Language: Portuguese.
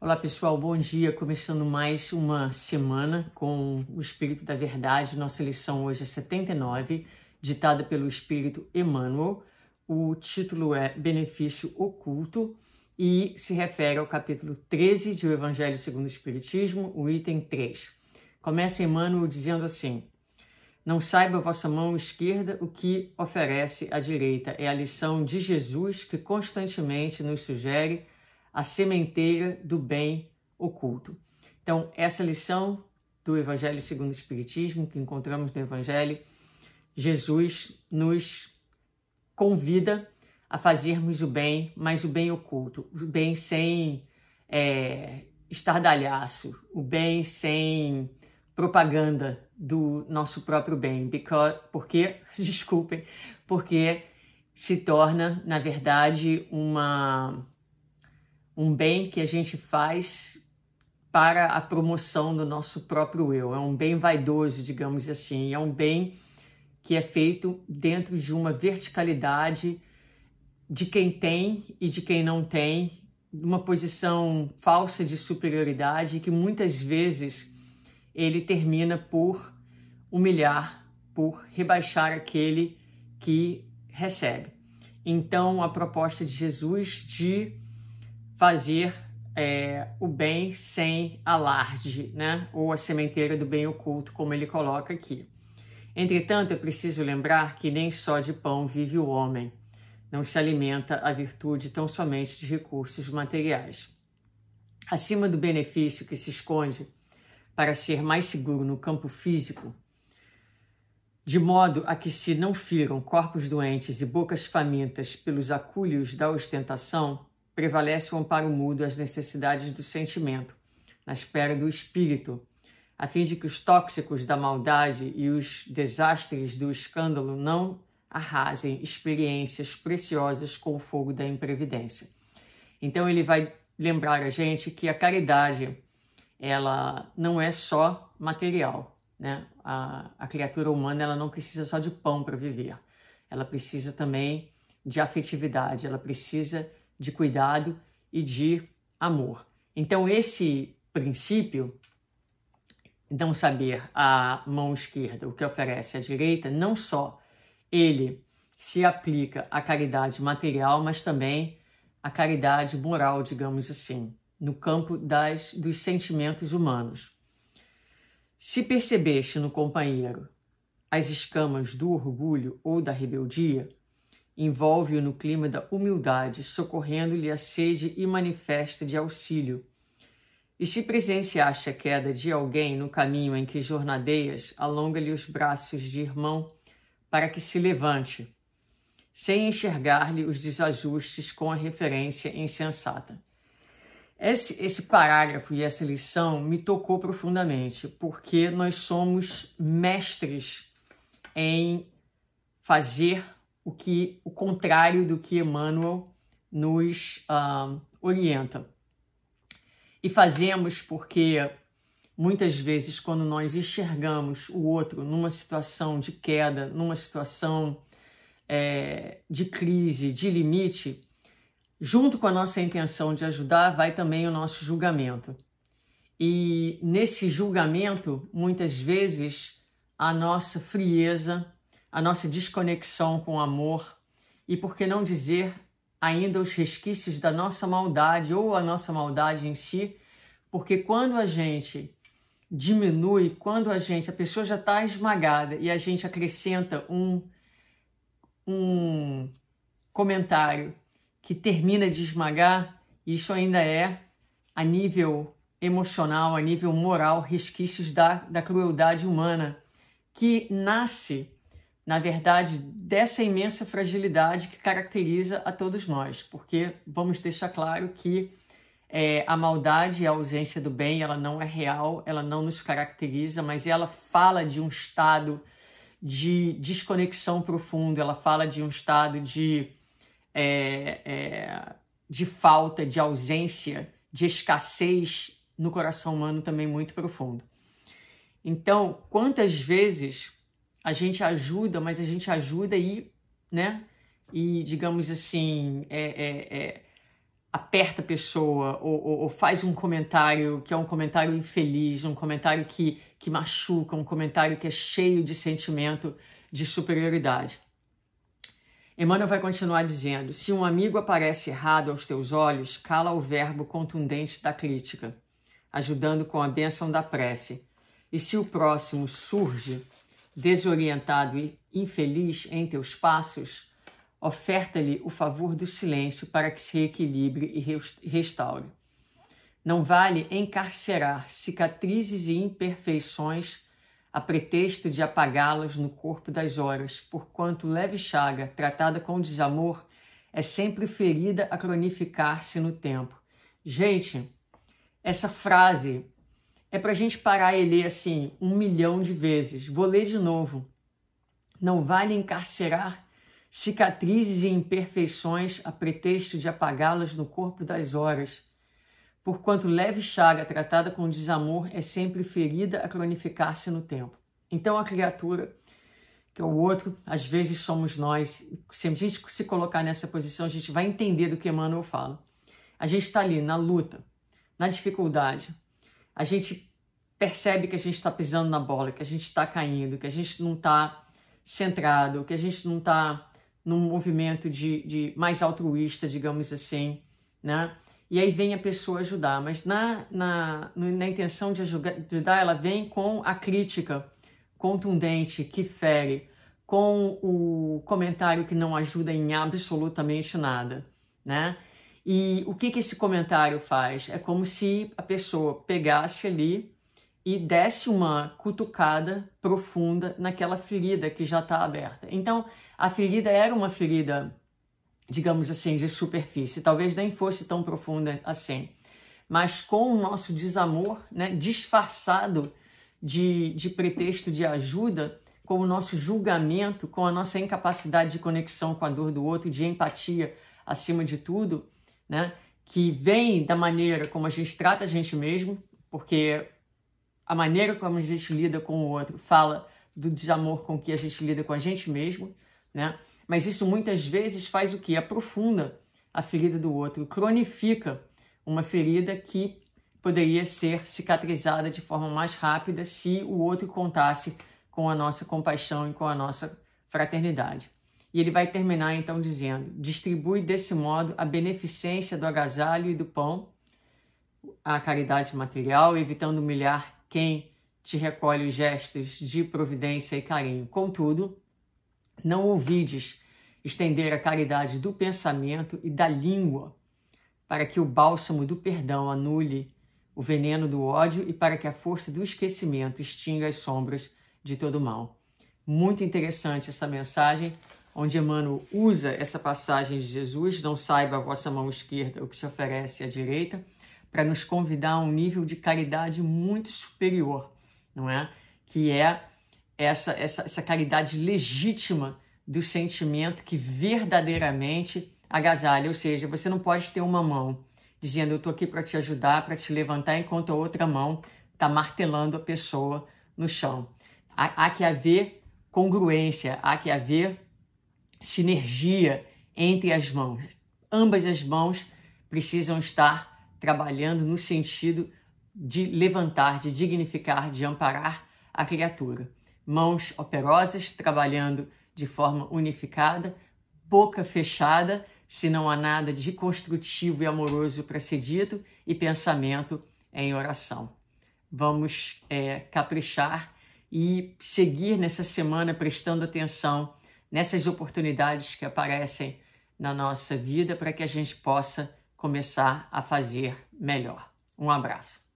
Olá pessoal, bom dia. Começando mais uma semana com o Espírito da Verdade. Nossa lição hoje é 79, ditada pelo Espírito Emmanuel. O título é Benefício Oculto e se refere ao capítulo 13 de O Evangelho segundo o Espiritismo, o item 3. Começa Emmanuel dizendo assim: Não saiba a vossa mão esquerda o que oferece a direita. É a lição de Jesus que constantemente nos sugere a sementeira do bem oculto. Então, essa lição do Evangelho segundo o Espiritismo, que encontramos no Evangelho, Jesus nos convida a fazermos o bem, mas o bem oculto, o bem sem é, estardalhaço, o bem sem propaganda do nosso próprio bem, because, porque, desculpem, porque se torna, na verdade, uma um bem que a gente faz para a promoção do nosso próprio eu. É um bem vaidoso, digamos assim. É um bem que é feito dentro de uma verticalidade de quem tem e de quem não tem, uma posição falsa de superioridade que muitas vezes ele termina por humilhar, por rebaixar aquele que recebe. Então, a proposta de Jesus de fazer é, o bem sem alarde, né? ou a sementeira do bem oculto, como ele coloca aqui. Entretanto, é preciso lembrar que nem só de pão vive o homem, não se alimenta a virtude tão somente de recursos materiais. Acima do benefício que se esconde para ser mais seguro no campo físico, de modo a que se não firam corpos doentes e bocas famintas pelos acúlios da ostentação, prevalece o amparo mudo às necessidades do sentimento, na espera do espírito, a fim de que os tóxicos da maldade e os desastres do escândalo não arrasem experiências preciosas com o fogo da imprevidência. Então ele vai lembrar a gente que a caridade ela não é só material, né? A, a criatura humana ela não precisa só de pão para viver, ela precisa também de afetividade, ela precisa de cuidado e de amor. Então, esse princípio, não saber a mão esquerda o que oferece a direita, não só ele se aplica à caridade material, mas também à caridade moral, digamos assim, no campo das, dos sentimentos humanos. Se percebeste no companheiro as escamas do orgulho ou da rebeldia, envolve-o no clima da humildade, socorrendo-lhe a sede e manifesta de auxílio. E se presenciaste a queda de alguém no caminho em que jornadeias, alonga-lhe os braços de irmão para que se levante, sem enxergar-lhe os desajustes com a referência insensata. Esse, esse parágrafo e essa lição me tocou profundamente, porque nós somos mestres em fazer o que o contrário do que Emmanuel nos uh, orienta. E fazemos porque muitas vezes, quando nós enxergamos o outro numa situação de queda, numa situação é, de crise, de limite, junto com a nossa intenção de ajudar, vai também o nosso julgamento. E nesse julgamento, muitas vezes, a nossa frieza, a nossa desconexão com o amor e, por que não dizer, ainda os resquícios da nossa maldade ou a nossa maldade em si, porque quando a gente diminui, quando a gente, a pessoa já está esmagada e a gente acrescenta um, um comentário que termina de esmagar, isso ainda é a nível emocional, a nível moral, resquícios da, da crueldade humana, que nasce na verdade, dessa imensa fragilidade que caracteriza a todos nós, porque vamos deixar claro que é, a maldade e a ausência do bem, ela não é real, ela não nos caracteriza, mas ela fala de um estado de desconexão profundo ela fala de um estado de, é, é, de falta, de ausência, de escassez no coração humano também muito profundo. Então, quantas vezes a gente ajuda, mas a gente ajuda e, né? E, digamos assim, é, é, é, aperta a pessoa ou, ou, ou, faz um comentário que é um comentário infeliz, um comentário que, que machuca, um comentário que é cheio de sentimento de superioridade. Emmanuel vai continuar dizendo: se um amigo aparece errado aos teus olhos, cala o verbo contundente da crítica, ajudando com a bênção da prece. E se o próximo surge desorientado e infeliz em teus passos, oferta-lhe o favor do silêncio para que se equilibre e restaure. Não vale encarcerar cicatrizes e imperfeições a pretexto de apagá-las no corpo das horas, porquanto leve chaga tratada com desamor é sempre ferida a cronificar-se no tempo. Gente, essa frase é para a gente parar e ler assim um milhão de vezes. Vou ler de novo. Não vale encarcerar cicatrizes e imperfeições a pretexto de apagá-las no corpo das horas. Porquanto leve chaga tratada com desamor é sempre ferida a cronificar-se no tempo. Então a criatura, que é o outro, às vezes somos nós. Se a gente se colocar nessa posição, a gente vai entender do que Emmanuel fala. A gente está ali na luta, na dificuldade, a gente percebe que a gente está pisando na bola, que a gente está caindo, que a gente não está centrado, que a gente não está num movimento de, de, mais altruísta, digamos assim, né? E aí vem a pessoa ajudar, mas na, na, na intenção de ajudar, ela vem com a crítica contundente que fere, com o comentário que não ajuda em absolutamente nada, né? E o que, que esse comentário faz? É como se a pessoa pegasse ali e desse uma cutucada profunda naquela ferida que já está aberta. Então, a ferida era uma ferida, digamos assim, de superfície, talvez nem fosse tão profunda assim, mas com o nosso desamor né, disfarçado de, de pretexto de ajuda, com o nosso julgamento, com a nossa incapacidade de conexão com a dor do outro, de empatia acima de tudo, né? Que vem da maneira como a gente trata a gente mesmo, porque a maneira como a gente lida com o outro fala do desamor com que a gente lida com a gente mesmo, né? Mas isso muitas vezes faz o que? Aprofunda a ferida do outro, cronifica uma ferida que poderia ser cicatrizada de forma mais rápida se o outro contasse com a nossa compaixão e com a nossa fraternidade. E ele vai terminar então dizendo: distribui desse modo a beneficência do agasalho e do pão, a caridade material, evitando humilhar quem te recolhe os gestos de providência e carinho. Contudo, não ouvides estender a caridade do pensamento e da língua, para que o bálsamo do perdão anule o veneno do ódio e para que a força do esquecimento extinga as sombras de todo mal. Muito interessante essa mensagem onde Emmanuel usa essa passagem de Jesus, não saiba a vossa mão esquerda o que se oferece à direita, para nos convidar a um nível de caridade muito superior, não é? Que é essa, essa, essa caridade legítima do sentimento que verdadeiramente agasalha, ou seja, você não pode ter uma mão dizendo eu estou aqui para te ajudar, para te levantar, enquanto a outra mão está martelando a pessoa no chão. Há, há que haver congruência, há que haver sinergia entre as mãos. Ambas as mãos precisam estar trabalhando no sentido de levantar, de dignificar, de amparar a criatura. Mãos operosas trabalhando de forma unificada, boca fechada, se não há nada de construtivo e amoroso para ser dito, e pensamento em oração. Vamos é, caprichar e seguir nessa semana prestando atenção nessas oportunidades que aparecem na nossa vida para que a gente possa começar a fazer melhor. Um abraço.